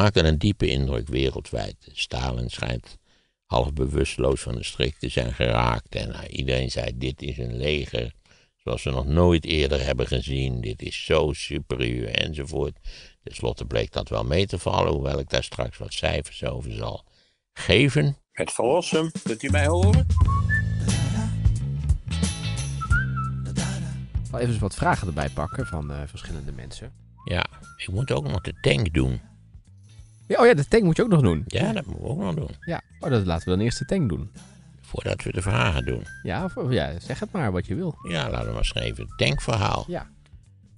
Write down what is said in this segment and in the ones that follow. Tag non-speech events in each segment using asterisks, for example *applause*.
maken een diepe indruk wereldwijd. Stalin schijnt half bewusteloos van de strik te zijn geraakt. En nou, iedereen zei: Dit is een leger zoals we nog nooit eerder hebben gezien. Dit is zo superieur enzovoort. Ten slotte bleek dat wel mee te vallen, hoewel ik daar straks wat cijfers over zal geven. Het verlossen, kunt u mij horen? Even wat vragen erbij pakken van uh, verschillende mensen. Ja, ik moet ook nog de tank doen. Ja, oh ja, de tank moet je ook nog doen. Ja, dat moeten we ook nog doen. Ja, oh, dat laten we dan eerst de tank doen. Voordat we de vragen doen. Ja, ja zeg het maar wat je wil. Ja, laten we maar schrijven. Tankverhaal. Ja.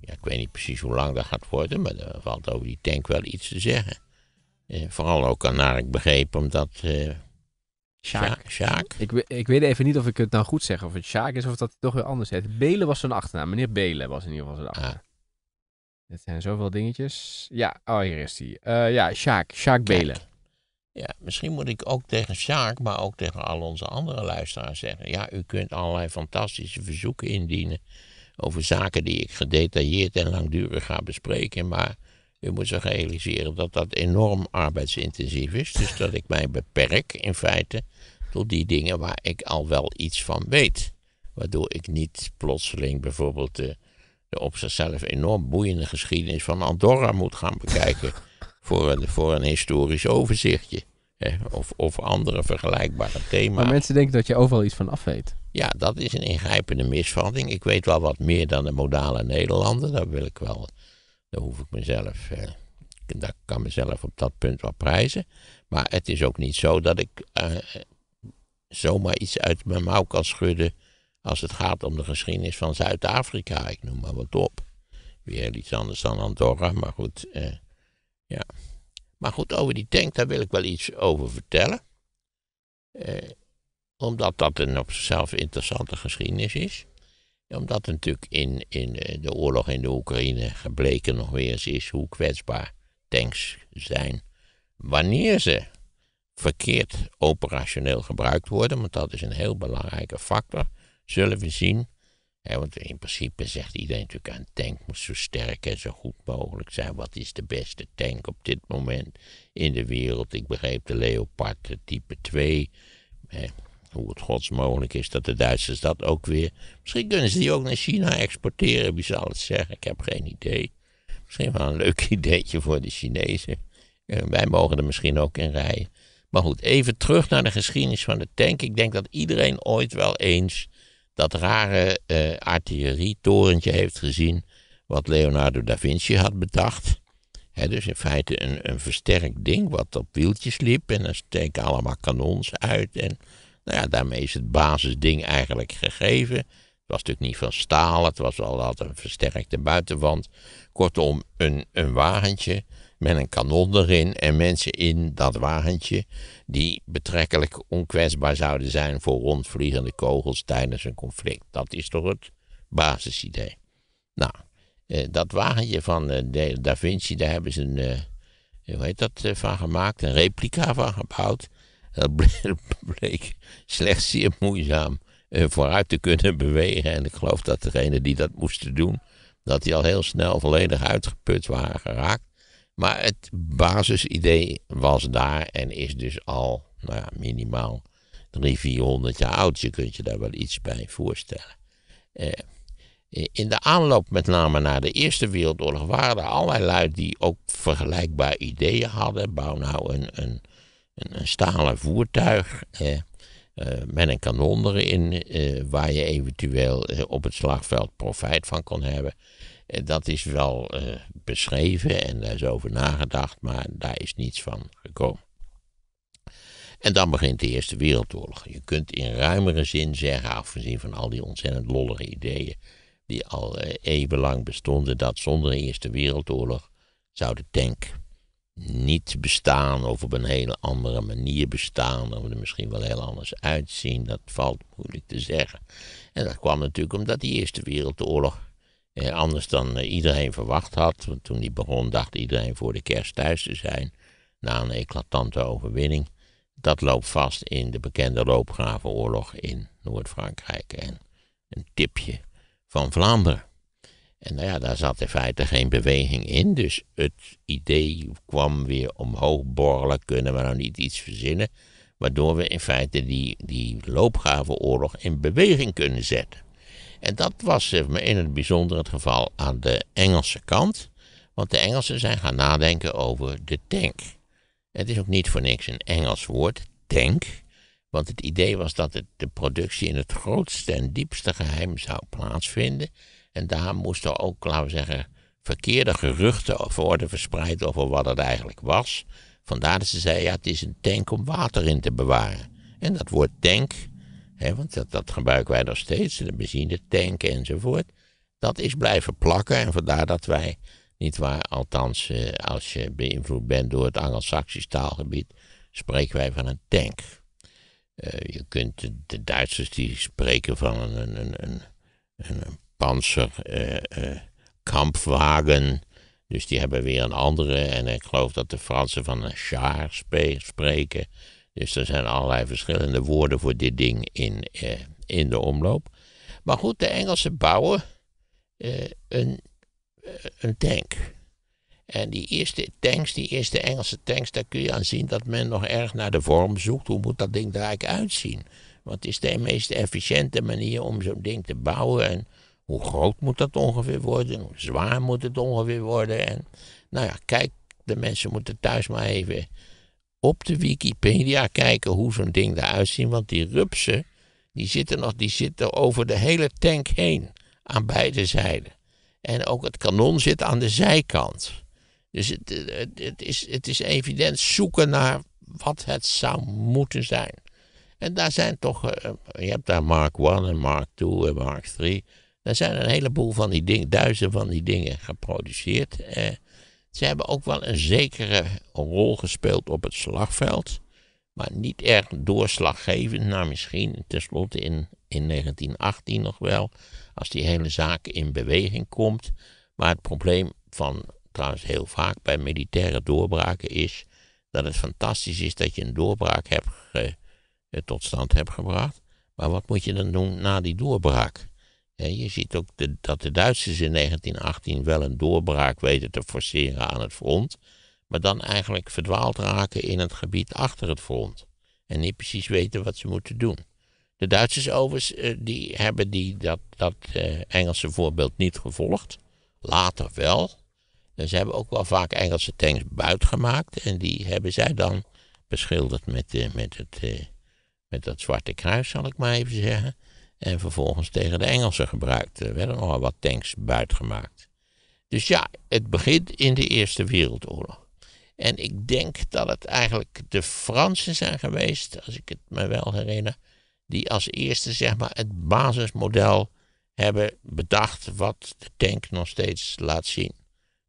ja. Ik weet niet precies hoe lang dat gaat worden, maar er valt over die tank wel iets te zeggen. Eh, vooral ook aan naar ik begreep, omdat... Eh, Sjaak. Ik, ik, weet even niet of ik het nou goed zeg, of het Sjaak is of dat het toch weer anders heet. Belen was zijn achternaam. Meneer Belen was in ieder geval zijn ah. achternaam. Het zijn zoveel dingetjes. Ja, oh, hier is hij. Eh, ja, Sjaak. Sjaak Belen. Ja, misschien moet ik ook tegen Sjaak, maar ook tegen al onze andere luisteraars zeggen... ja, u kunt allerlei fantastische verzoeken indienen... over zaken die ik gedetailleerd en langdurig ga bespreken... maar u moet zich realiseren dat dat enorm arbeidsintensief is... dus dat ik mij beperk in feite tot die dingen waar ik al wel iets van weet... waardoor ik niet plotseling bijvoorbeeld... Eh, de op zichzelf enorm boeiende geschiedenis van Andorra moet gaan bekijken. *laughs* voor, een, voor historisch overzichtje. Hè, of, of andere vergelijkbare thema's. Maar mensen denken dat je overal iets van af weet. Ja, dat is een ingrijpende misvatting. Ik weet wel wat meer dan de modale Nederlander. Daar wil ik wel. Daar hoef ik mezelf. Eh, daar kan mezelf op dat punt wel prijzen. Maar het is ook niet zo dat ik eh, zomaar iets uit mijn mouw kan schudden als het gaat om de geschiedenis van Zuid-Afrika, ik noem maar wat op. Weer iets anders dan Andorra, maar goed. Eh, ja. Maar goed, over die tank, daar wil ik wel iets over vertellen. Eh, omdat dat een op zichzelf interessante geschiedenis is. Omdat het natuurlijk in, in eh, de oorlog in de Oekraïne gebleken nog weer eens is hoe kwetsbaar tanks zijn. Wanneer ze verkeerd operationeel gebruikt worden, want dat is een heel belangrijke factor Zullen we zien. want in principe zegt iedereen natuurlijk, een tank moet zo sterk en zo goed mogelijk zijn. Wat is de beste tank op dit moment in de wereld? Ik begreep de Leopard type 2. hoe het godsmogelijk mogelijk is dat de Duitsers dat ook weer... Misschien kunnen ze die ook naar China exporteren, wie zal het zeggen? Ik heb geen idee. Misschien wel een leuk *laughs* ideetje voor de Chinezen. Eh, wij mogen er misschien ook in rijden. Maar goed, even terug naar de geschiedenis van de tank. Ik denk dat iedereen ooit wel eens dat rare uh, artillerietorentje heeft gezien wat Leonardo da Vinci had bedacht. dus in feite een, een versterkt ding wat op wieltjes liep en dan steken allemaal kanons uit. En nou ja, daarmee is het basisding eigenlijk gegeven. Het was natuurlijk niet van staal, het was al altijd een versterkte buitenwand. Kortom, een, een wagentje met een kanon erin en mensen in dat wagentje die betrekkelijk onkwetsbaar zouden zijn voor rondvliegende kogels tijdens een conflict. Dat is toch het basisidee. Nou, eh, dat wagentje van eh, Da Vinci, daar hebben ze een, eh, hoe heet dat, van gemaakt, een replica van gebouwd. Dat bleek, *laughs* bleek slechts zeer moeizaam vooruit te kunnen bewegen. En ik geloof dat degene die dat moesten doen, dat die al heel snel volledig uitgeput waren geraakt. Maar het basisidee was daar en is dus al nou ja, minimaal 300, 400 jaar oud. Je kunt je daar wel iets bij voorstellen. Eh, eh, in de aanloop met name naar de Eerste Wereldoorlog waren er allerlei luid die ook vergelijkbaar ideeën hadden. Bouw nou een, een, een, stalen voertuig eh, eh, met een kanon erin, eh, waar je eventueel eh, op het slagveld profijt van kon hebben. Eh, dat is wel eh, beschreven en daar is over nagedacht, maar daar is niets van gekomen. En dan begint de Eerste Wereldoorlog. Je kunt in ruimere zin zeggen, afgezien van al die ontzettend lollige ideeën die al eh, eeuwenlang bestonden, dat zonder de Eerste Wereldoorlog zou de tank niet bestaan of op een hele andere manier bestaan of er misschien wel heel anders uitzien, dat valt moeilijk te zeggen. En dat kwam natuurlijk omdat die Eerste Wereldoorlog eh, anders dan eh, iedereen verwacht had. Want toen die begon, dacht iedereen voor de kerst thuis te zijn. Na een eclatante overwinning. Dat loopt vast in de bekende loopgravenoorlog in Noord-Frankrijk. En een tipje van Vlaanderen. En nou ja, daar zat in feite geen beweging in. Dus het idee kwam weer omhoog borrelen. Kunnen we nou niet iets verzinnen? Waardoor we in feite die, die loopgravenoorlog in beweging kunnen zetten. En dat was eh, in het bijzonder het geval aan de Engelse kant. Want de Engelsen zijn gaan nadenken over de tank. Het is ook niet voor niks een Engels woord, tank. Want het idee was dat de productie in het grootste en diepste geheim zou plaatsvinden. En daar moesten ook, laten we zeggen, verkeerde geruchten over worden verspreid over wat het eigenlijk was. Vandaar dat ze zeiden, ja, het is een tank om water in te bewaren. En dat woord tank want dat, gebruiken wij nog steeds, de tanken enzovoort. Dat is blijven plakken en vandaar dat wij, niet waar, althans eh, als je beïnvloed bent door het Angelsaksisch taalgebied, spreken wij van een tank. Eh, je kunt de, Duitsers die spreken van een, een, een, een panzerkampwagen. Eh, dus die hebben weer een andere. En ik geloof dat de Fransen van een char spreken. Dus er zijn allerlei verschillende woorden voor dit ding in, eh, in de omloop. Maar goed, de Engelsen bouwen eh, een, eh, een tank. En die eerste tanks, die eerste Engelse tanks, daar kun je aan zien dat men nog erg naar de vorm zoekt. Hoe moet dat ding er eigenlijk uitzien? Wat is de meest efficiënte manier om zo'n ding te bouwen? En hoe groot moet dat ongeveer worden? Hoe zwaar moet het ongeveer worden? En nou ja, kijk, de mensen moeten thuis maar even op de Wikipedia kijken hoe zo'n ding eruit ziet. Want die rupsen, die zitten nog die zitten over de hele tank heen aan beide zijden. En ook het kanon zit aan de zijkant. Dus het, het, is, het is evident zoeken naar wat het zou moeten zijn. En daar zijn toch, eh, je hebt daar Mark I en Mark II en Mark III. Daar zijn een heleboel van die dingen, duizenden van die dingen geproduceerd. Eh. Ze hebben ook wel een zekere rol gespeeld op het slagveld, maar niet erg doorslaggevend. Nou, misschien tenslotte in, in 1918 nog wel, als die hele zaak in beweging komt. Maar het probleem van trouwens heel vaak bij militaire doorbraken is dat het fantastisch is dat je een doorbraak hebt tot stand hebt gebracht. Maar wat moet je dan doen na die doorbraak? Je ziet ook dat de Duitsers in 1918 wel een doorbraak weten te forceren aan het front, maar dan eigenlijk verdwaald raken in het gebied achter het front en niet precies weten wat ze moeten doen. De Duitsers overigens eh, die hebben die, dat, dat eh, Engelse voorbeeld niet gevolgd, later wel. En ze hebben ook wel vaak Engelse tanks buitgemaakt en die hebben zij dan beschilderd met, eh, met, het, met dat zwarte kruis, zal ik maar even zeggen. En vervolgens tegen de Engelsen gebruikt. Er eh, werden nogal wat tanks buitgemaakt. Dus ja, het begint in de Eerste Wereldoorlog. En ik denk dat het eigenlijk de Fransen zijn geweest, als ik het me wel herinner, die als eerste zeg maar het basismodel hebben bedacht wat de tank nog steeds laat zien.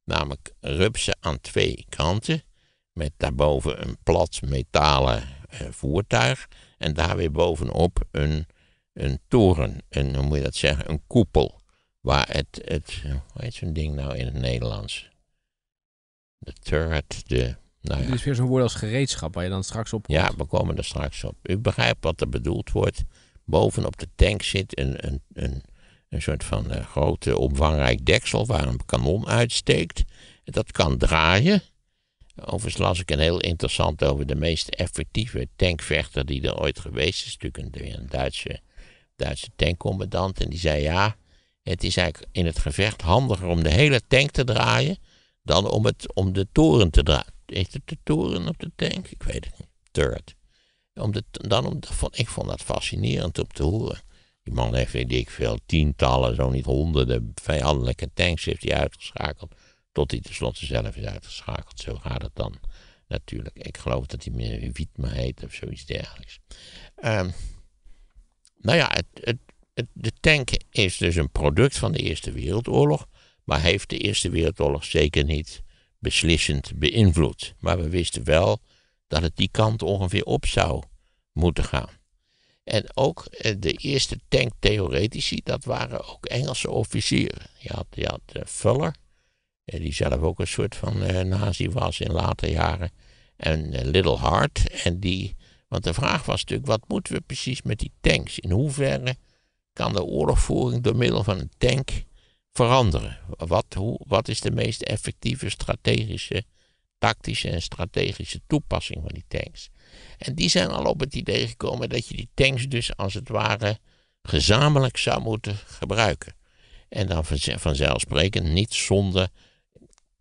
Namelijk rupsen aan twee kanten, met daarboven een plat metalen eh, voertuig en daar weer bovenop een een toren, een, hoe moet je dat zeggen, een koepel. Waar het, het hoe heet zo'n ding nou in het Nederlands? De turret, de... Nou ja. Dit is weer zo'n woord als gereedschap waar je dan straks op Ja, we komen er straks op. U begrijpt wat er bedoeld wordt. Bovenop de tank zit een, een, een, een soort van een eh, grote omvangrijk deksel waar een kanon uitsteekt. Dat kan draaien. Overigens las ik een heel interessant over de meest effectieve tankvechter die er ooit geweest is. Natuurlijk een, een Duitse Duitse tankcommandant. En die zei ja, het is eigenlijk in het gevecht handiger om de hele tank te draaien dan om, het, om de toren te draaien. Is het de toren op de tank? Ik weet het niet. Turret. Om de, dan om, ik vond dat fascinerend om te horen. Die man heeft, weet ik veel, tientallen, zo niet honderden vijandelijke tanks heeft hij uitgeschakeld. Tot hij tenslotte zelf is uitgeschakeld. Zo gaat het dan natuurlijk. Ik geloof dat hij meer Wietma heet of zoiets dergelijks. Um, nou ja, het, het, de tank is dus een product van de Eerste Wereldoorlog, maar heeft de Eerste Wereldoorlog zeker niet beslissend beïnvloed. Maar we wisten wel dat het die kant ongeveer op zou moeten gaan. En ook eh, de eerste tanktheoretici, dat waren ook Engelse officieren. Je had, je had eh, Fuller, eh, die zelf ook een soort van nazi was in later jaren. En Little Hart, en die want de vraag was natuurlijk, wat moeten we precies met die tanks? In hoeverre kan de oorlogvoering door middel van een tank veranderen? Wat, hoe, wat is de meest effectieve strategische, tactische en strategische toepassing van die tanks? En die zijn al op het idee gekomen dat je die tanks dus als het ware gezamenlijk zou moeten gebruiken. En dan vanzelfsprekend niet zonder.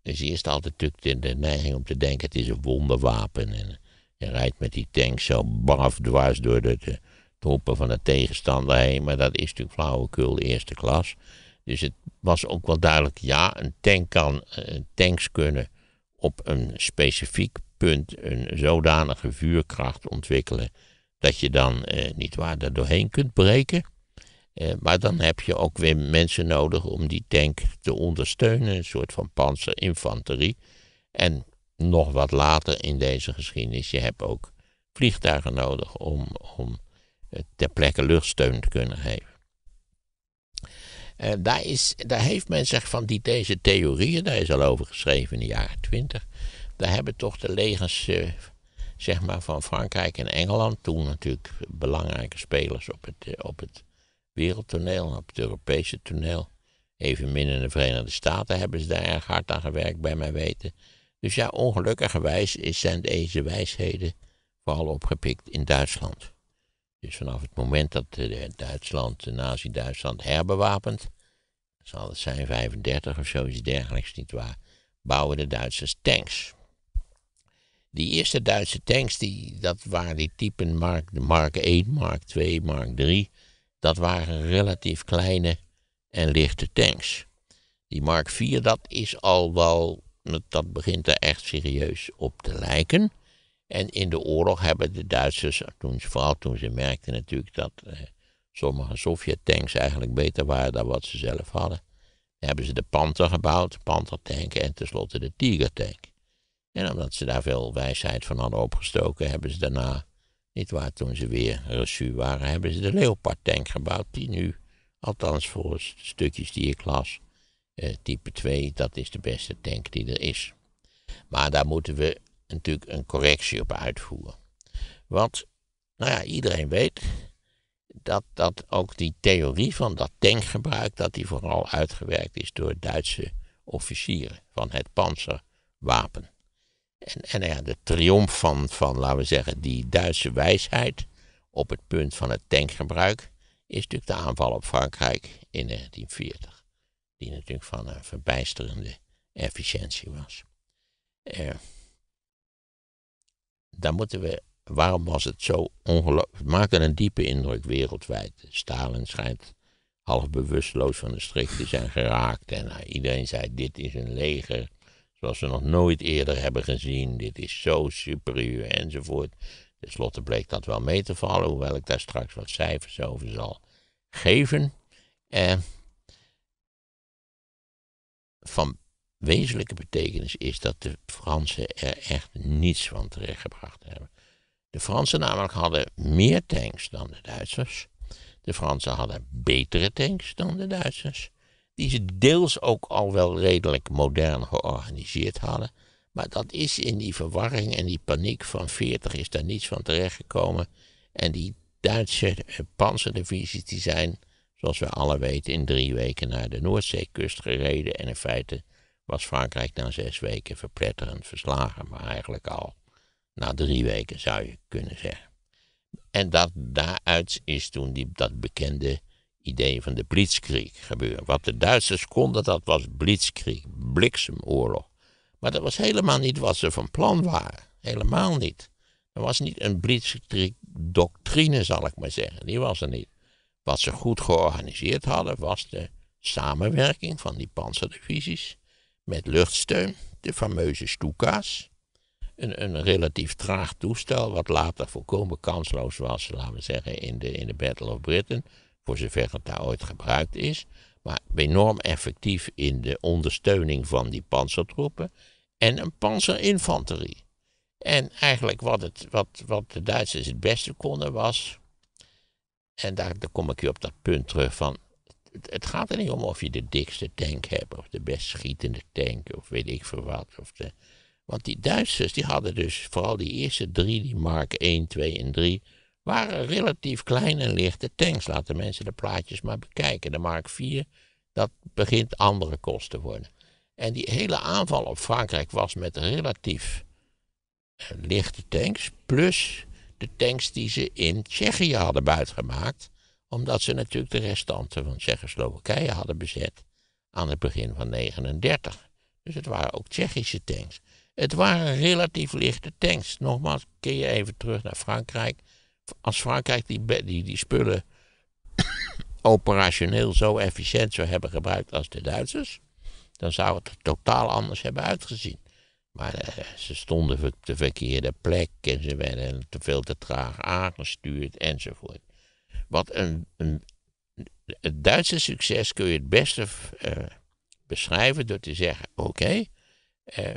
Dus eerst altijd natuurlijk de, neiging om te denken: het is een wonderwapen. En je rijdt met die tank zo baf dwars door de, toppen troepen van de tegenstander heen. Maar dat is natuurlijk flauwekul eerste klas. Dus het was ook wel duidelijk, ja, een tank kan, eh, tanks kunnen op een specifiek punt een zodanige vuurkracht ontwikkelen dat je dan eh, niet waar daar doorheen kunt breken. Eh, maar dan heb je ook weer mensen nodig om die tank te ondersteunen, een soort van panzerinfanterie. En nog wat later in deze geschiedenis. Je hebt ook vliegtuigen nodig om, om eh, ter plekke luchtsteun te kunnen geven. Uh, daar, is, daar heeft men zich van die, deze theorieën, daar is al over geschreven in de jaren twintig. Daar hebben toch de legers eh, zeg maar van Frankrijk en Engeland, toen natuurlijk belangrijke spelers op het, op het wereldtoneel, op het Europese toneel. Evenmin in de Verenigde Staten hebben ze daar erg hard aan gewerkt, bij mij weten. Dus ja, ongelukkigerwijs zijn deze wijsheden vooral opgepikt in Duitsland. Dus vanaf het moment dat eh, Duitsland, Nazi-Duitsland herbewapent, zal het zijn 35 of zoiets dergelijks, niet waar, bouwen de Duitsers tanks. Die eerste Duitse tanks, die, dat waren die typen Mark, Mark 1, Mark 2, Mark 3. Dat waren relatief kleine en lichte tanks. Die Mark 4, dat is al wel dat begint er echt serieus op te lijken. En in de oorlog hebben de Duitsers, toen, vooral toen ze merkten natuurlijk dat eh, sommige Sovjet-tanks eigenlijk beter waren dan wat ze zelf hadden, hebben ze de Panther gebouwd, Panther-tank en tenslotte de Tiger-tank. En omdat ze daar veel wijsheid van hadden opgestoken, hebben ze daarna, niet waar toen ze weer reçu waren, hebben ze de Leopard-tank gebouwd, die nu, althans voor de stukjes die ik las, eh, type 2, dat is de beste tank die er is. Maar daar moeten we natuurlijk een correctie op uitvoeren. Want, nou ja, iedereen weet dat, dat ook die theorie van dat tankgebruik, dat die vooral uitgewerkt is door Duitse officieren van het panzerwapen. En, en ja, de triomf van, van, laten we zeggen, die Duitse wijsheid op het punt van het tankgebruik is natuurlijk de aanval op Frankrijk in 1940 die natuurlijk van een verbijsterende efficiëntie was. Eh, daar moeten we, waarom was het zo ongelooflijk, het maakte een diepe indruk wereldwijd. Stalin schijnt half bewusteloos van de strik te zijn geraakt en eh, iedereen zei dit is een leger zoals we nog nooit eerder hebben gezien, dit is zo superieur enzovoort. Ten slotte bleek dat wel mee te vallen, hoewel ik daar straks wat cijfers over zal geven. Uh, van wezenlijke betekenis is dat de Fransen er echt niets van terechtgebracht hebben. De Fransen namelijk hadden meer tanks dan de Duitsers. De Fransen hadden betere tanks dan de Duitsers. Die ze deels ook al wel redelijk modern georganiseerd hadden. Maar dat is in die verwarring en die paniek van 40 is daar niets van terechtgekomen. En die Duitse eh, panzerdivisies die zijn zoals we alle weten, in drie weken naar de Noordzeekust gereden. En in feite was Frankrijk na zes weken verpletterend verslagen, maar eigenlijk al na drie weken zou je kunnen zeggen. En dat, daaruit is toen die, dat bekende idee van de blitzkrieg gebeurd. Wat de Duitsers konden, dat was blitzkrieg, bliksemoorlog. Maar dat was helemaal niet wat ze van plan waren. Helemaal niet. Er was niet een blitzkrieg-doctrine, zal ik maar zeggen. Die was er niet. Wat ze goed georganiseerd hadden was de samenwerking van die panzerdivisies met luchtsteun, de fameuze Stuka's. Een, een relatief traag toestel, wat later volkomen kansloos was, laten we zeggen, in de, in de Battle of Britain, voor zover het daar ooit gebruikt is. Maar enorm effectief in de ondersteuning van die panzertroepen en een panzerinfanterie. En eigenlijk wat, het, wat, wat de Duitsers het beste konden was en daar, kom ik weer op dat punt terug van. Het, gaat er niet om of je de dikste tank hebt, of de best schietende tank, of weet ik veel wat. Of de, want die Duitsers die hadden dus vooral die eerste drie, die Mark 1, 2 en 3, waren relatief kleine en lichte tanks. Laten mensen de plaatjes maar bekijken. De Mark 4, dat begint andere kosten te worden. En die hele aanval op Frankrijk was met relatief eh, lichte tanks, plus de tanks die ze in Tsjechië hadden buitgemaakt. Omdat ze natuurlijk de restanten van Tsjechoslowakije hadden bezet aan het begin van 1939. Dus het waren ook Tsjechische tanks. Het waren relatief lichte tanks. Nogmaals, keer je even terug naar Frankrijk. Als Frankrijk die, die, die spullen *coughs* operationeel zo efficiënt zou hebben gebruikt als de Duitsers, dan zou het er totaal anders hebben uitgezien. Maar eh, ze stonden op de verkeerde plek en ze werden te veel te traag aangestuurd enzovoort. Wat een, een het Duitse succes kun je het beste eh, beschrijven door te zeggen: oké, eh,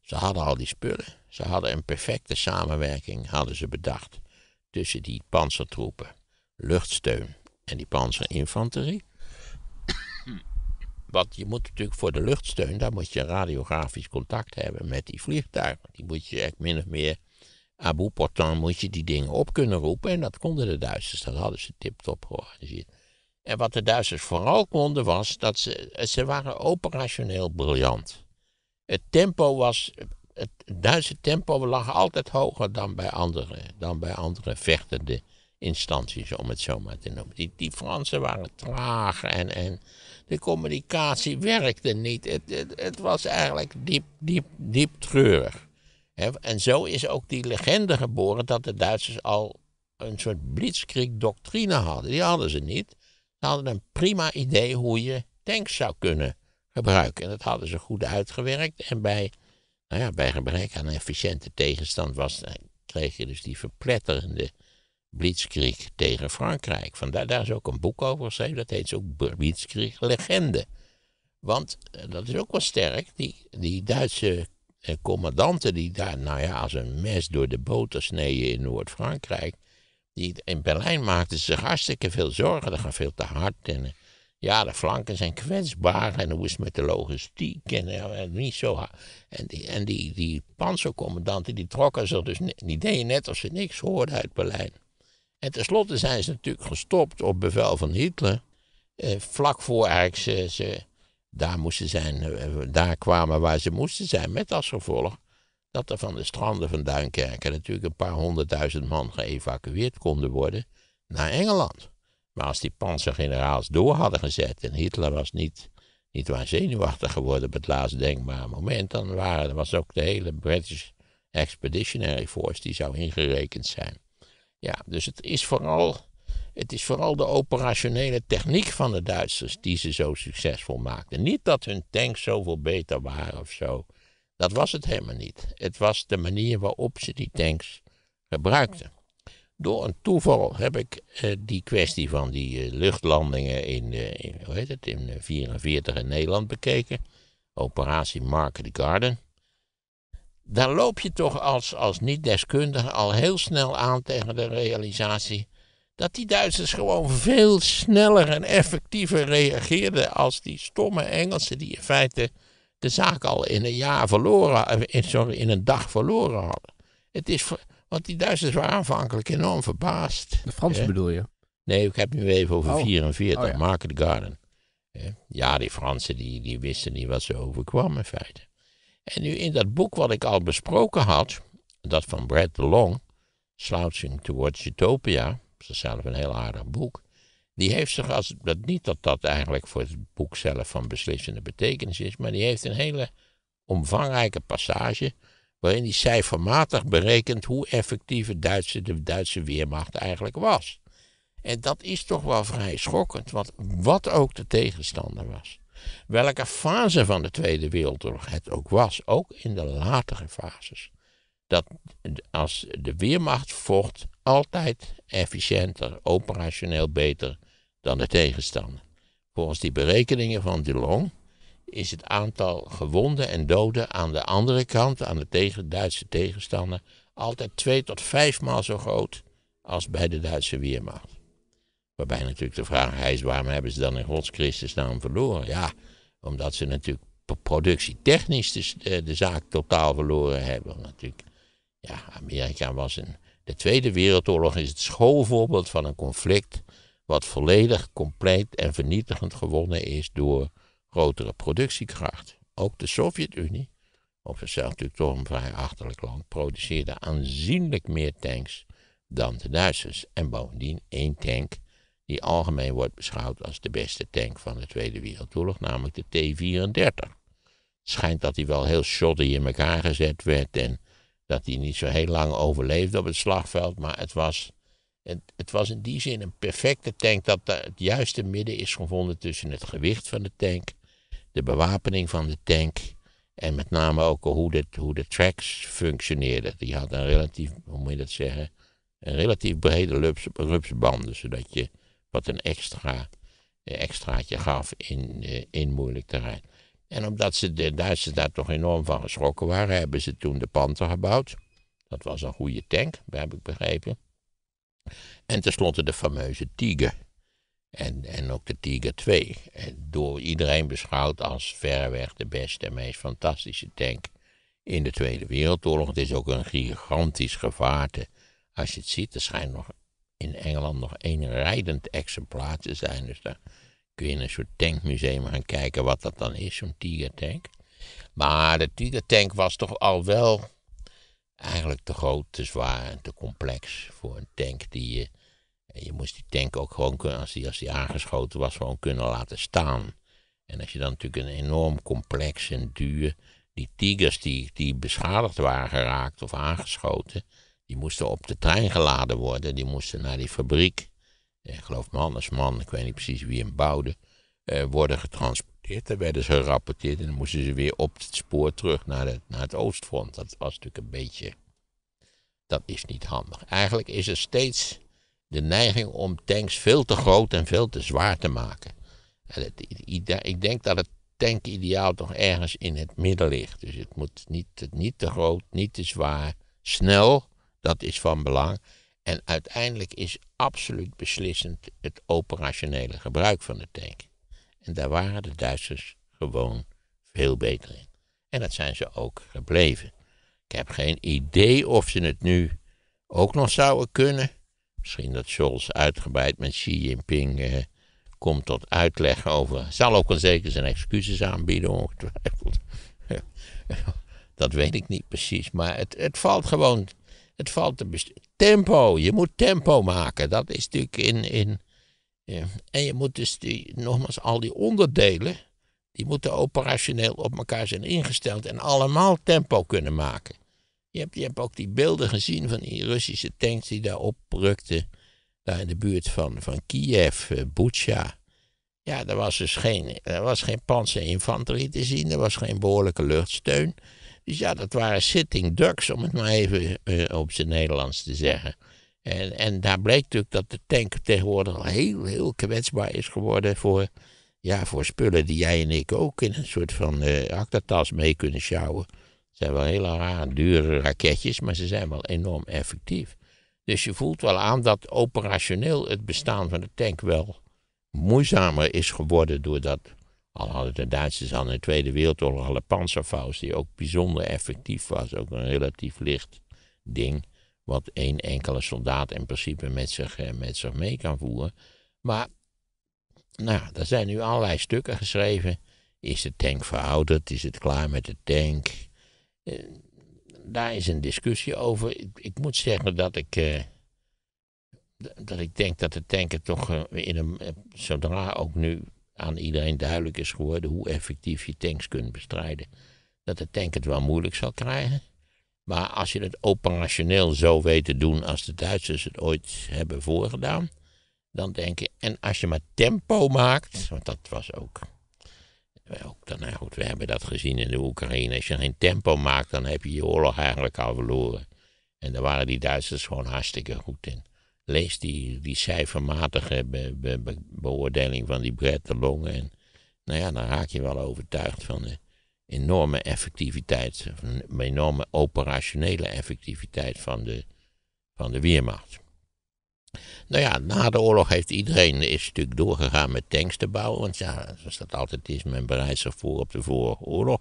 ze hadden al die spullen. Ze hadden een perfecte samenwerking hadden ze bedacht tussen die panzertroepen, luchtsteun en die panzerinfanterie. Want je moet natuurlijk voor de luchtsteun, daar moet je radiografisch contact hebben met die vliegtuigen. Die moet je echt min of meer, à bout portant je die dingen op kunnen roepen. En dat konden de Duitsers, dat hadden ze tip-top georganiseerd. En wat de Duitsers vooral konden was dat ze, ze waren operationeel briljant. Het tempo was, het Duitse tempo lag altijd hoger dan bij andere, dan bij andere vechtende instanties, om het zo maar te noemen. Die, die Fransen waren traag en, en de communicatie werkte niet. Het, het, het was eigenlijk diep, diep, diep treurig. en zo is ook die legende geboren dat de Duitsers al een soort blitzkrieg-doctrine hadden. Die hadden ze niet. Ze hadden een prima idee hoe je tanks zou kunnen gebruiken. En dat hadden ze goed uitgewerkt. En bij, nou ja, bij gebrek aan efficiënte tegenstand was, eh, kreeg je dus die verpletterende Blitzkrieg tegen Frankrijk. Vandaar, daar is ook een boek over geschreven, dat heet ook Blitzkrieg Legende. Want eh, dat is ook wel sterk, die, die Duitse eh, commandanten die daar, nou ja, als een mes door de boter sneden in Noord-Frankrijk, die in Berlijn maakten zich hartstikke veel zorgen, dat gaat veel te hard en eh, ja, de flanken zijn kwetsbaar en hoe is het met de logistiek en, niet zo En die, en die, die panzercommandanten die trokken ze dus, die deden net alsof ze niks hoorden uit Berlijn. En tenslotte zijn ze natuurlijk gestopt op bevel van Hitler. Eh, vlak voor eigenlijk ze, daar moesten zijn, eh, daar kwamen waar ze moesten zijn. Met als gevolg dat er van de stranden van Duinkerken natuurlijk een paar honderdduizend man geëvacueerd konden worden naar Engeland. Maar als die panzergeneraals door hadden gezet en Hitler was niet, niet waar zenuwachtig geworden op het laatst denkbare moment, dan waren, was ook de hele British Expeditionary Force die zou ingerekend zijn. Ja, dus het is vooral, het is vooral de operationele techniek van de Duitsers die ze zo succesvol maakten. Niet dat hun tanks zoveel beter waren of zo. Dat was het helemaal niet. Het was de manier waarop ze die tanks gebruikten. Door een toeval heb ik eh, die kwestie van die eh, luchtlandingen eh, in, hoe heet het, in 1944 in Nederland bekeken. Operatie Market Garden dan loop je toch als, als niet-deskundige al heel snel aan tegen de realisatie dat die Duitsers gewoon veel sneller en effectiever reageerden als die stomme Engelsen die in feite de zaak al in een jaar verloren, eh, sorry, in een dag verloren hadden. Het is, want die Duitsers waren aanvankelijk enorm verbaasd. De Fransen bedoel je? Nee, ik heb nu even over oh. 44, Market Garden. Ja, die Fransen die, die wisten niet wat ze overkwam in feite. En nu in dat boek wat ik al besproken had, dat van Brad DeLong, Slouching Towards Utopia, dat is zelf een heel aardig boek, die heeft zich als, dat niet dat dat eigenlijk voor het boek zelf van beslissende betekenis is, maar die heeft een hele omvangrijke passage waarin hij cijfermatig berekent hoe effectief het Duitse, de Duitse weermacht eigenlijk was. En dat is toch wel vrij schokkend, want wat ook de tegenstander was welke fase van de Tweede Wereldoorlog het ook was, ook in de latere fases, dat als de Weermacht vocht altijd efficiënter, operationeel beter dan de tegenstander. Volgens die berekeningen van Delong is het aantal gewonden en doden aan de andere kant, aan de tegen, Duitse tegenstander, altijd twee tot vijf maal zo groot als bij de Duitse Weermacht. Waarbij natuurlijk de vraag is, waarom hebben ze dan in gods Christus verloren? Ja, omdat ze natuurlijk productietechnisch de, de zaak totaal verloren hebben. Natuurlijk, ja, Amerika was een... De Tweede Wereldoorlog is het schoolvoorbeeld van een conflict wat volledig, compleet en vernietigend gewonnen is door grotere productiekracht. Ook de Sovjet-Unie, op zichzelf natuurlijk toch een vrij achterlijk land, produceerde aanzienlijk meer tanks dan de Duitsers. En bovendien één tank die algemeen wordt beschouwd als de beste tank van de Tweede Wereldoorlog, namelijk de T-34. Schijnt dat hij wel heel shoddy in elkaar gezet werd en dat hij niet zo heel lang overleefde op het slagveld, maar het was, het, was in die zin een perfecte tank dat het juiste midden is gevonden tussen het gewicht van de tank, de bewapening van de tank en met name ook hoe de, hoe de tracks functioneerden. Die had een relatief, hoe moet je dat zeggen, een relatief brede rups, rupsbanden, zodat je wat een extra eh, extraatje gaf in, eh, in moeilijk terrein. En omdat ze de Duitsers daar toch enorm van geschrokken waren, hebben ze toen de Panther gebouwd. Dat was een goede tank, heb ik begrepen. En tenslotte de fameuze Tiger. En, en ook de Tiger 2. Door iedereen beschouwd als verreweg de beste en meest fantastische tank in de Tweede Wereldoorlog. Het is ook een gigantisch gevaarte. Als je het ziet, er schijnt nog in Engeland nog één rijdend exemplaar te zijn. Dus daar kun je in een soort tankmuseum gaan kijken wat dat dan is, zo'n tigertank. Maar de tigertank was toch al wel eigenlijk te groot, te zwaar en te complex voor een tank die je... Je moest die tank ook gewoon kunnen, als die, als die aangeschoten was, gewoon kunnen laten staan. En als je dan natuurlijk een enorm complex en duur... Die tigers die, die beschadigd waren geraakt of aangeschoten, die moesten op de trein geladen worden. Die moesten naar die fabriek. Ik eh, geloof me anders man, ik weet niet precies wie hem bouwde. Eh, worden getransporteerd. Dan werden ze gerapporteerd. En dan moesten ze weer op het spoor terug naar, naar het Oostfront. Dat was natuurlijk een beetje. Dat is niet handig. Eigenlijk is er steeds de neiging om tanks veel te groot en veel te zwaar te maken. En het, ik denk dat het tankideaal toch ergens in het midden ligt. Dus het moet niet, niet te groot, niet te zwaar, snel dat is van belang. En uiteindelijk is absoluut beslissend het operationele gebruik van de tank. En daar waren de Duitsers gewoon veel beter in. En dat zijn ze ook gebleven. Ik heb geen idee of ze het nu ook nog zouden kunnen. Misschien dat Scholz uitgebreid met Xi Jinping eh, komt tot uitleg over. Zal ook wel zeker zijn excuses aanbieden, ongetwijfeld. *laughs* dat weet ik niet precies. Maar het, het valt gewoon het valt te besturen. Tempo, je moet tempo maken. Dat is natuurlijk in. in En je moet dus die, nogmaals al die onderdelen. Die moeten operationeel op elkaar zijn ingesteld en allemaal tempo kunnen maken. Je hebt, je hebt ook die beelden gezien van die Russische tanks die daar oprukten. Daar in de buurt van, van Kiev, uh, Ja, er was dus geen, er was geen panzerinfanterie te zien. Er was geen behoorlijke luchtsteun. Dus ja, dat waren sitting ducks, om het maar even eh, op zijn Nederlands te zeggen. En, en daar bleek natuurlijk dat de tank tegenwoordig al heel, heel kwetsbaar is geworden voor, ja, voor spullen die jij en ik ook in een soort van uh, eh, actatas mee kunnen sjouwen. Het zijn wel hele raar, dure raketjes, maar ze zijn wel enorm effectief. Dus je voelt wel aan dat operationeel het bestaan van de tank wel moeizamer is geworden doordat al hadden de Duitsers al in de Tweede Wereldoorlog al een panzerfaust die ook bijzonder effectief was. Ook een relatief licht ding, wat één enkele soldaat in principe met zich, eh, met zich mee kan voeren. Maar, nou, er zijn nu allerlei stukken geschreven. Is de tank verouderd? Is het klaar met de tank? Eh, daar is een discussie over. Ik, moet zeggen dat ik. Eh, dat ik denk dat de tanken toch in een, zodra ook nu aan iedereen duidelijk is geworden hoe effectief je tanks kunt bestrijden. Dat de tank het wel moeilijk zal krijgen. Maar als je het operationeel zo weet te doen als de Duitsers het ooit hebben voorgedaan, dan denk je, en als je maar tempo maakt, want dat was ook, ook dan, nou goed, we hebben dat gezien in de Oekraïne, als je geen tempo maakt, dan heb je je oorlog eigenlijk al verloren. En daar waren die Duitsers gewoon hartstikke goed in lees die, die cijfermatige beoordeling van die Brett Long. En nou ja, dan raak je wel overtuigd van de enorme effectiviteit, van de enorme operationele effectiviteit van de, van de Weermacht. Nou ja, na de oorlog heeft iedereen is natuurlijk doorgegaan met tanks te bouwen. Want ja, zoals dat altijd is, men bereidt zich voor op de vorige oorlog.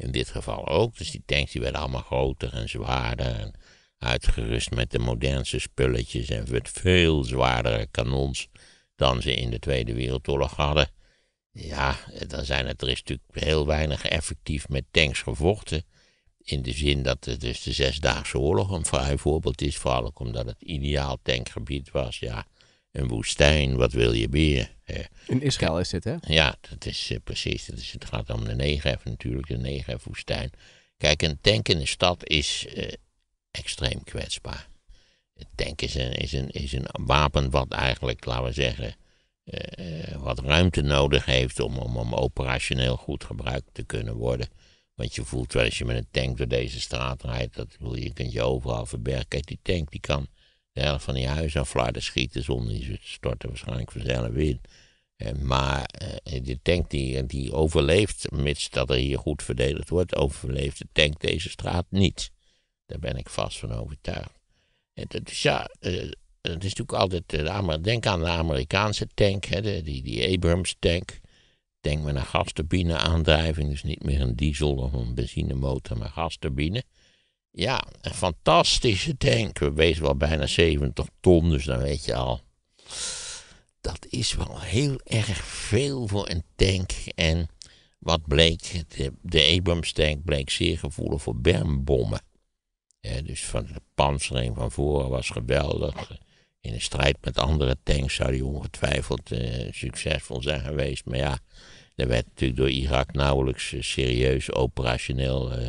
In dit geval ook. Dus die tanks die werden allemaal groter en zwaarder uitgerust met de modernste spulletjes en met veel zwaardere kanons dan ze in de Tweede Wereldoorlog hadden. Ja, dan zijn het, er is natuurlijk heel weinig effectief met tanks gevochten. In de zin dat het dus de Zesdaagse Oorlog een vrij voorbeeld is, vooral ook omdat het ideaal tankgebied was. Ja, een woestijn, wat wil je meer? In Israël is dit, hè? Ja, dat is eh, precies. Dat het gaat om de Negev natuurlijk, de Negev-woestijn. Kijk, een tank in de stad is, eh, extreem kwetsbaar. Het tank is een, is een, is een wapen wat eigenlijk, laten we zeggen, eh, eh, wat ruimte nodig heeft om, om, om operationeel goed gebruikt te kunnen worden. Want je voelt wel als je met een tank door deze straat rijdt, dat, je kunt je overal verbergen. die tank die kan de helft van die huis aan flarden schieten zonder die storten waarschijnlijk vanzelf in. Eh, maar uh, de tank die, die overleeft, mits dat er hier goed verdedigd wordt, overleeft de tank deze straat niet. Daar ben ik vast van overtuigd. En dat is ja, het eh, is natuurlijk altijd, eh, de denk aan de Amerikaanse tank, hè, de, die, die Abrams tank. Denk met een gasturbine aandrijving, dus niet meer een diesel of een benzinemotor, maar gasturbine. Ja, een fantastische tank. We wezen wel bijna 70 ton, dus dan weet je al. Dat is wel heel erg veel voor een tank. En wat bleek, de, de Abrams tank bleek zeer gevoelig voor bermbommen dus van de pansering van voren was geweldig. In een strijd met andere tanks zou die ongetwijfeld eh, succesvol zijn geweest. Maar ja, er werd natuurlijk door Irak nauwelijks eh, serieus operationeel eh,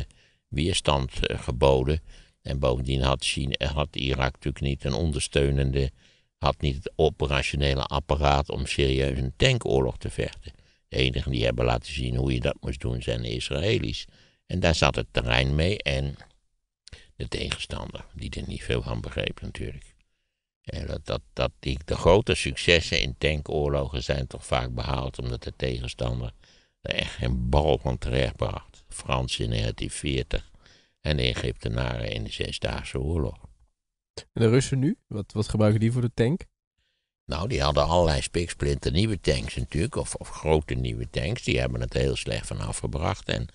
weerstand geboden. En bovendien had, China, had Irak natuurlijk niet een ondersteunende, had niet het operationele apparaat om serieus een tankoorlog te vechten. De enigen die hebben laten zien hoe je dat moest doen zijn de Israëli's. En daar zat het terrein mee en de tegenstander, die er niet veel van begreep natuurlijk. En dat, dat, dat die, de grote successen in tankoorlogen zijn toch vaak behaald omdat de tegenstander er echt geen bal van terecht bracht. Frans in 1940 en de Egyptenaren in de Zesdaagse Oorlog. En de Russen nu? Wat, wat gebruiken die voor de tank? Nou, die hadden allerlei spiksplinter nieuwe tanks natuurlijk, of, of grote nieuwe tanks. Die hebben het heel slecht van afgebracht. En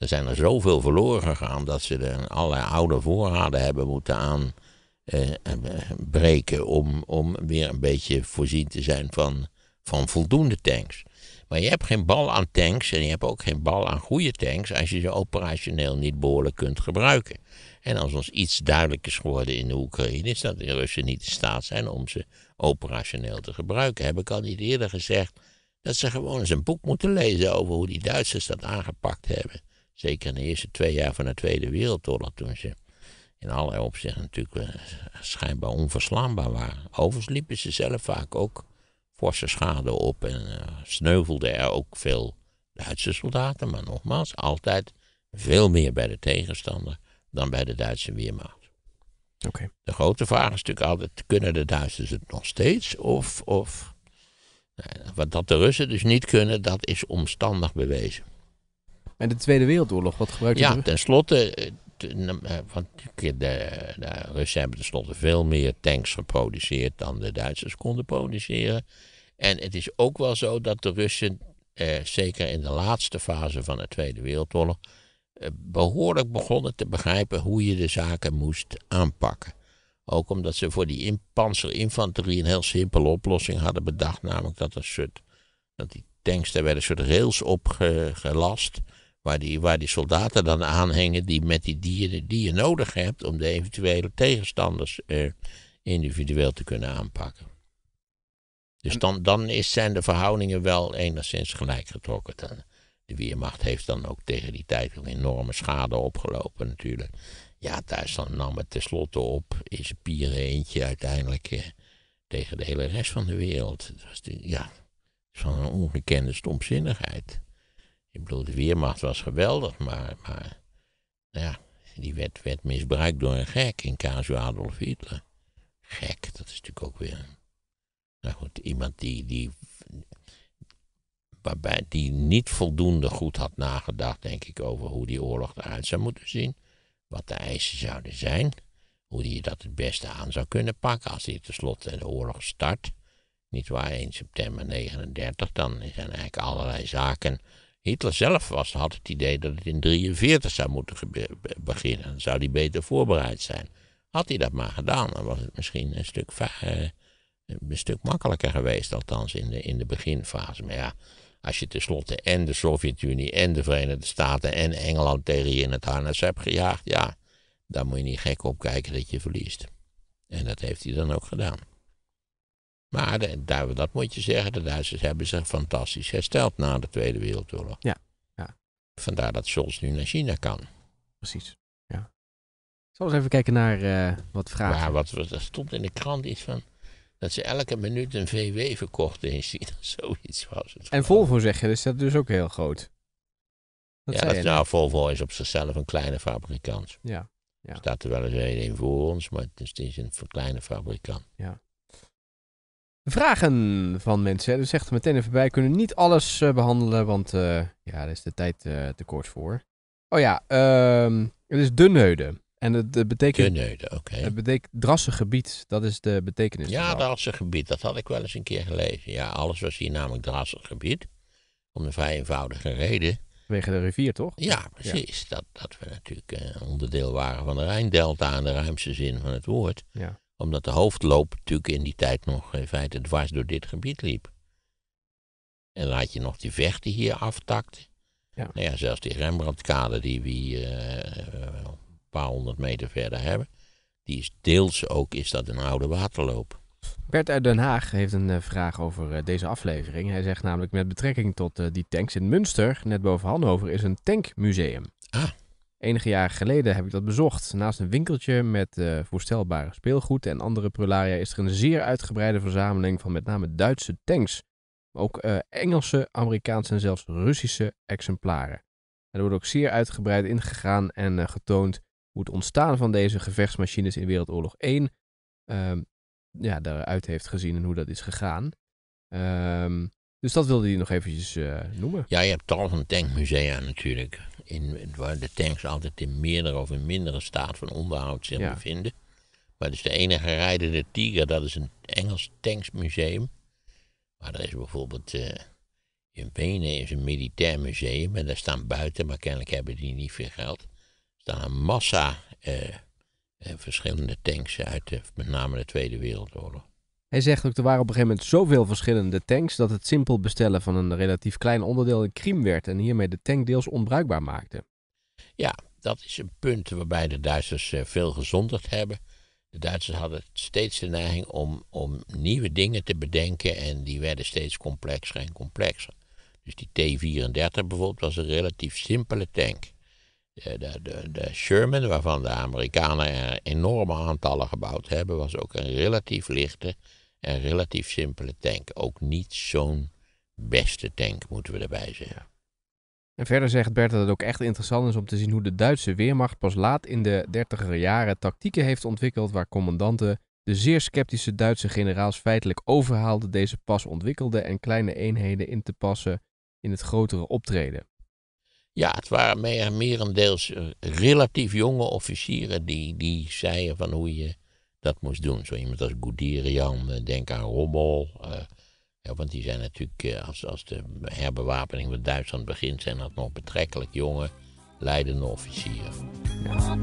er zijn er zoveel verloren gegaan dat ze er allerlei oude voorraden hebben moeten aanbreken. Eh, eh om, om weer een beetje voorzien te zijn van, van voldoende tanks. Maar je hebt geen bal aan tanks en je hebt ook geen bal aan goede tanks als je ze operationeel niet behoorlijk kunt gebruiken. En als ons iets duidelijk is geworden in de Oekraïne, is dat de Russen niet in staat zijn om ze operationeel te gebruiken. Heb ik al niet eerder gezegd dat ze gewoon eens een boek moeten lezen over hoe die Duitsers dat aangepakt hebben. Zeker in de eerste twee jaar van de Tweede Wereldoorlog, toen ze in allerlei opzichten natuurlijk eh, schijnbaar onverslaanbaar waren. Overigens liepen ze zelf vaak ook forse schade op en eh, sneuvelden er ook veel Duitse soldaten. Maar nogmaals, altijd veel meer bij de tegenstander dan bij de Duitse Weermacht. De grote vraag is natuurlijk altijd: kunnen de Duitsers het nog steeds? Of, of nou, wat dat de Russen dus niet kunnen, dat is omstandig bewezen. En de Tweede Wereldoorlog, wat gebruikte ja, Ja, tenslotte, eh, nou, eh, want de, de Russen hebben tenslotte veel meer tanks geproduceerd dan de Duitsers konden produceren. En het is ook wel zo dat de Russen, eh, zeker in de laatste fase van de Tweede Wereldoorlog, eh, behoorlijk begonnen te begrijpen hoe je de zaken moest aanpakken. Ook omdat ze voor die panzerinfanterie een heel simpele oplossing hadden bedacht, namelijk dat er soort, dat die tanks, daar werden een soort rails op gelast. Waar die, waar die soldaten dan aanhingen die met die dieren die je nodig hebt om de eventuele tegenstanders eh, individueel te kunnen aanpakken. Dus dan, dan is, zijn de verhoudingen wel enigszins gelijk getrokken. Dan. De Weermacht heeft dan ook tegen die tijd een enorme schade opgelopen natuurlijk. Ja, Duitsland nam het tenslotte op is zijn pieren eentje uiteindelijk eh, tegen de hele rest van de wereld. Het was ja, van een ongekende stomzinnigheid. Ik bedoel, de Weermacht was geweldig, maar, maar nou ja, die werd, werd misbruikt door een gek in casu Adolf Hitler. Gek, dat is natuurlijk ook weer. Nou goed, iemand die, die, waarbij, die niet voldoende goed had nagedacht, denk ik, over hoe die oorlog eruit zou moeten zien. Wat de eisen zouden zijn. Hoe hij dat het beste aan zou kunnen pakken als hij tenslotte de oorlog start. Niet waar, 1 september 39, dan zijn eigenlijk allerlei zaken Hitler zelf was, had het idee dat het in 1943 zou moeten beginnen. Dan zou hij beter voorbereid zijn. Had hij dat maar gedaan, dan was het misschien een stuk, eh, een stuk makkelijker geweest, althans in de, in de beginfase. Maar ja, als je tenslotte en de Sovjet-Unie en de Verenigde Staten en Engeland tegen je in het harnas hebt gejaagd, ja, dan moet je niet gek opkijken dat je verliest. En dat heeft hij dan ook gedaan. Maar de, daar, dat moet je zeggen, de Duitsers hebben zich fantastisch hersteld na de Tweede Wereldoorlog. Ja. ja. Vandaar dat Scholz nu naar China kan. Precies, ja. zal eens even kijken naar eh, wat vragen. Ja, wat, er stond in de krant iets van dat ze elke minuut een VW verkochten in China. *laughs* Zoiets was het. En Volvo zeg je, is dat dus ook heel groot. Dat ja, nou, Volvo is op zichzelf een kleine fabrikant. Ja. ja. Staat er wel eens een voor ons, maar het is, het is een kleine fabrikant. Ja vragen van mensen. Dat dus zegt meteen even bij. We Kunnen niet alles eh, behandelen, want uh, ja, daar is de tijd eh, te kort voor. Oh ja, ehm, het is Dunheude. En het, betekent. Dunheude, oké. Het betekent drassig Dat is de betekenis. Ja, drassig gebied. Dat had ik wel eens een keer gelezen. Ja, alles was hier namelijk drassig gebied. Om een vrij eenvoudige reden. Wegen de rivier, toch? Ja, precies. Dat, dat we natuurlijk onderdeel waren van de Rijndelta in de ruimste zin van het woord. Ja omdat de hoofdloop natuurlijk in die tijd nog in feite dwars door dit gebied liep. En laat je nog die vechten hier aftakten. Ja. Nou ja, zelfs die Rembrandtkade die we uh, een paar honderd meter verder hebben, die is deels ook is dat een oude waterloop. Bert uit Den Haag heeft een eh, vraag over deze aflevering. Hij zegt namelijk met betrekking tot die tanks in Münster, net boven Hannover, is een tankmuseum. Enige jaren geleden heb ik dat bezocht. Naast een winkeltje met eh, voorstelbare speelgoed en andere prularia is er een zeer uitgebreide verzameling van met name Duitse tanks. Maar ook eh, Engelse, Amerikaanse en zelfs Russische exemplaren. Er wordt ook zeer uitgebreid ingegaan en eh, getoond hoe het ontstaan van deze gevechtsmachines in Wereldoorlog 1 ehm, ja, daaruit heeft gezien en hoe dat is gegaan. Ehm dus dat wilde hij nog eventjes eh, noemen. Ja, je hebt tal van tankmusea natuurlijk. In, waar de tanks altijd in meerdere of in mindere staat van onderhoud zich bevinden. Maar dus de enige rijdende tiger, dat is een Engels tanksmuseum. Maar er is bijvoorbeeld eh, in Wenen is een militair museum. En daar staan buiten, maar kennelijk hebben die niet veel geld. staan een massa eh, verschillende tanks uit met name de Tweede Wereldoorlog. Hij zegt ook, er waren op een gegeven moment zoveel verschillende tanks dat het simpel bestellen van een relatief klein onderdeel een krim werd en hiermee de tank deels onbruikbaar maakte. Ja, dat is een punt waarbij de Duitsers eh, veel gezondigd hebben. De Duitsers hadden steeds de neiging om, om nieuwe dingen te bedenken en die werden steeds complexer en complexer. Dus die T-34 bijvoorbeeld was een relatief simpele tank. De, de, de, Sherman, waarvan de Amerikanen er enorme aantallen gebouwd hebben, was ook een relatief lichte een relatief simpele tank. Ook niet zo'n beste tank, moeten we erbij zeggen. En verder zegt Bert dat het ook echt interessant is om te zien hoe de Duitse Weermacht pas laat in de dertiger jaren tactieken heeft ontwikkeld waar commandanten de zeer sceptische Duitse generaals feitelijk overhaalden deze pas ontwikkelde en kleine eenheden in te passen in het grotere optreden. Ja, het waren meer, merendeels eh, relatief jonge officieren die, die zeiden van hoe je dat moest doen. Zo iemand als Jan eh, denk aan Rommel. Eh, ja, want die zijn natuurlijk, eh, als, als de herbewapening van Duitsland begint, zijn dat nog betrekkelijk jonge leidende officieren. Ja.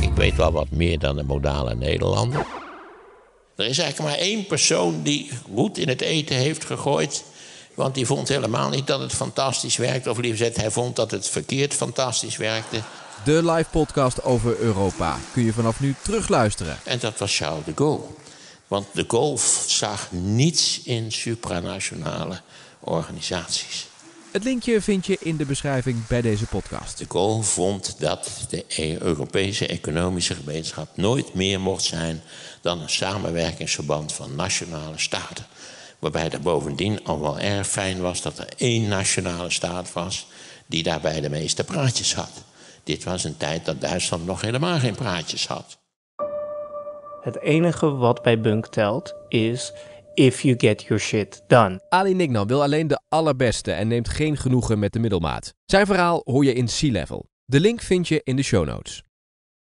Ik weet wel wat meer dan de modale Nederlander. Er is eigenlijk maar één persoon die goed in het eten heeft gegooid want die vond helemaal niet dat het fantastisch werkte. Of liever gezegd, hij vond dat het verkeerd fantastisch werkte. De live podcast over Europa kun je vanaf nu terugluisteren. En dat was Charles de Gaulle. Want de Gaulle zag niets in supranationale organisaties. Het linkje vind je in de beschrijving bij deze podcast. De Gaulle vond dat de Europese Economische Gemeenschap nooit meer mocht zijn dan een samenwerkingsverband van nationale staten. Waarbij het bovendien al wel erg fijn was dat er één nationale staat was die daarbij de meeste praatjes had. Dit was een tijd dat Duitsland nog helemaal geen praatjes had. Het enige wat bij Bunk telt is if you get your shit done. Ali Nignan wil alleen de allerbeste en neemt geen genoegen met de middelmaat. Zijn verhaal hoor je in C-Level. De link vind je in de show notes.